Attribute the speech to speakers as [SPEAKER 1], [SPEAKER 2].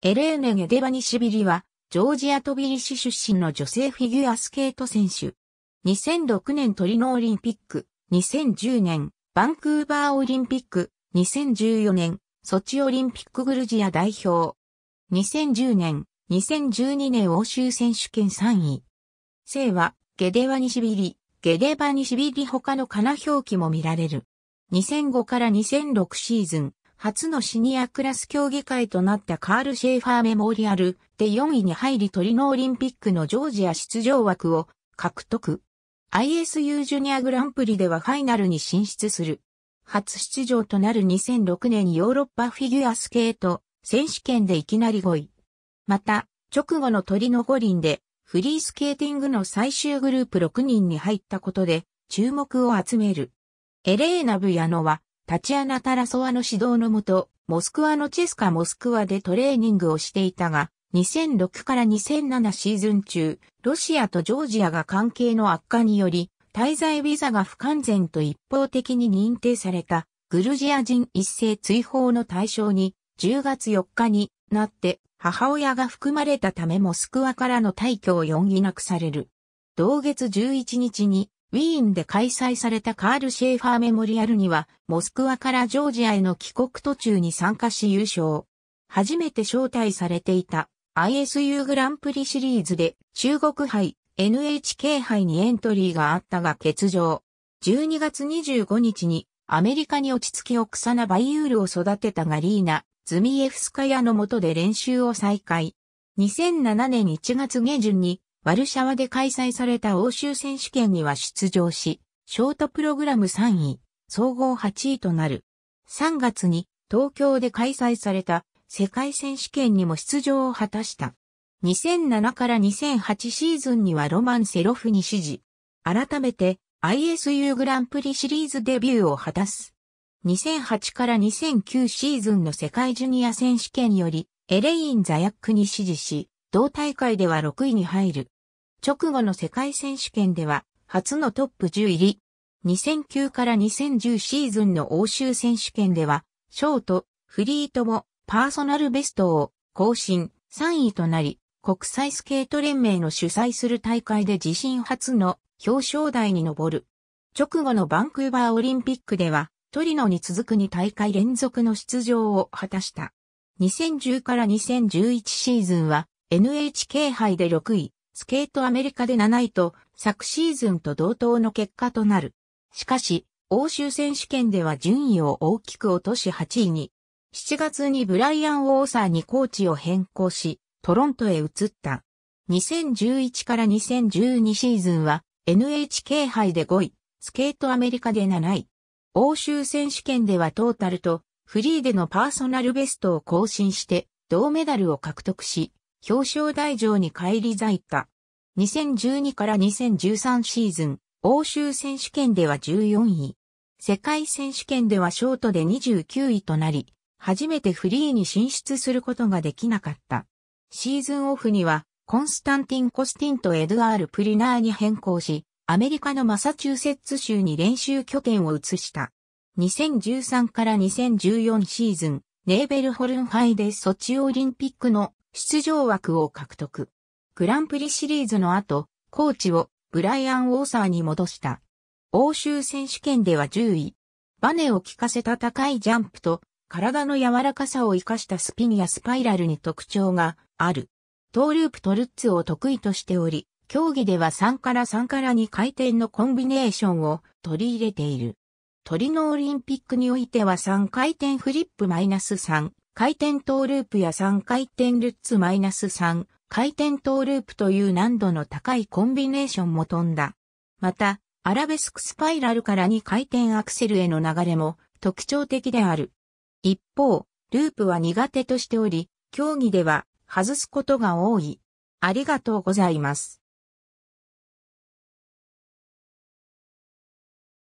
[SPEAKER 1] エレーネ・ゲデバニシビリは、ジョージア・トビリシ出身の女性フィギュアスケート選手。2006年トリノオリンピック、2010年、バンクーバーオリンピック、2014年、ソチオリンピックグルジア代表。2010年、2012年欧州選手権3位。姓は、ゲデワニシビリ、ゲデバニシビリ他のカナ表記も見られる。2005から2006シーズン、初のシニアクラス競技会となったカール・シェーファーメモリアルで4位に入りトリノオリンピックのジョージア出場枠を獲得。ISU ジュニアグランプリではファイナルに進出する。初出場となる2006年ヨーロッパフィギュアスケート選手権でいきなり5位。また、直後のトリノ五輪でフリースケーティングの最終グループ6人に入ったことで注目を集める。エレーナ・ブヤノはタチアナ・タラソワの指導のもと、モスクワのチェスカ・モスクワでトレーニングをしていたが、2006から2007シーズン中、ロシアとジョージアが関係の悪化により、滞在ビザが不完全と一方的に認定された、グルジア人一斉追放の対象に、10月4日になって母親が含まれたためモスクワからの退去を容疑なくされる。同月11日にウィーンで開催されたカール・シェーファーメモリアルには、モスクワからジョージアへの帰国途中に参加し優勝。初めて招待されていた ISU グランプリシリーズで中国杯、NHK 杯にエントリーがあったが欠場。12月25日にアメリカに落ち着きを草なバイユールを育てたガリーナ、ズミエフスカヤの下で練習を再開。2007年1月下旬にワルシャワで開催された欧州選手権には出場し、ショートプログラム3位、総合8位となる。3月に東京で開催された世界選手権にも出場を果たした。2007から2008シーズンにはロマン・セロフに指示。改めて ISU グランプリシリーズデビューを果たす。2008から2009シーズンの世界ジュニア選手権よりエレイン・ザヤックに指示し、同大会では6位に入る。直後の世界選手権では、初のトップ10入り。2009から2010シーズンの欧州選手権では、ショート、フリーともパーソナルベストを更新3位となり、国際スケート連盟の主催する大会で自身初の表彰台に上る。直後のバンクーバーオリンピックでは、トリノに続く2大会連続の出場を果たした。2010から2011シーズンは、NHK 杯で6位、スケートアメリカで7位と、昨シーズンと同等の結果となる。しかし、欧州選手権では順位を大きく落とし8位に、7月にブライアン・オーサーにコーチを変更し、トロントへ移った。2011から2012シーズンは NHK 杯で5位、スケートアメリカで7位。欧州選手権ではトータルとフリーでのパーソナルベストを更新して銅メダルを獲得し、表彰台上に返り咲いた。2012から2013シーズン、欧州選手権では14位。世界選手権ではショートで29位となり、初めてフリーに進出することができなかった。シーズンオフには、コンスタンティン・コスティンとエドアール・プリナーに変更し、アメリカのマサチューセッツ州に練習拠点を移した。2013から2014シーズン、ネーベルホルンハイでソチオリンピックの出場枠を獲得。グランプリシリーズの後、コーチをブライアン・ウォーサーに戻した。欧州選手権では10位。バネを効かせた高いジャンプと体の柔らかさを活かしたスピンやスパイラルに特徴がある。トーループとルッツを得意としており、競技では3から3から2回転のコンビネーションを取り入れている。トリノオリンピックにおいては3回転フリップマイナス3回転ーループや3回転ルッツマイナス -3 回転ーループという難度の高いコンビネーションも飛んだ。また、アラベスクスパイラルから2回転アクセルへの流れも特徴的である。一方、ループは苦手としており、競技では外すことが多い。ありがとうございます。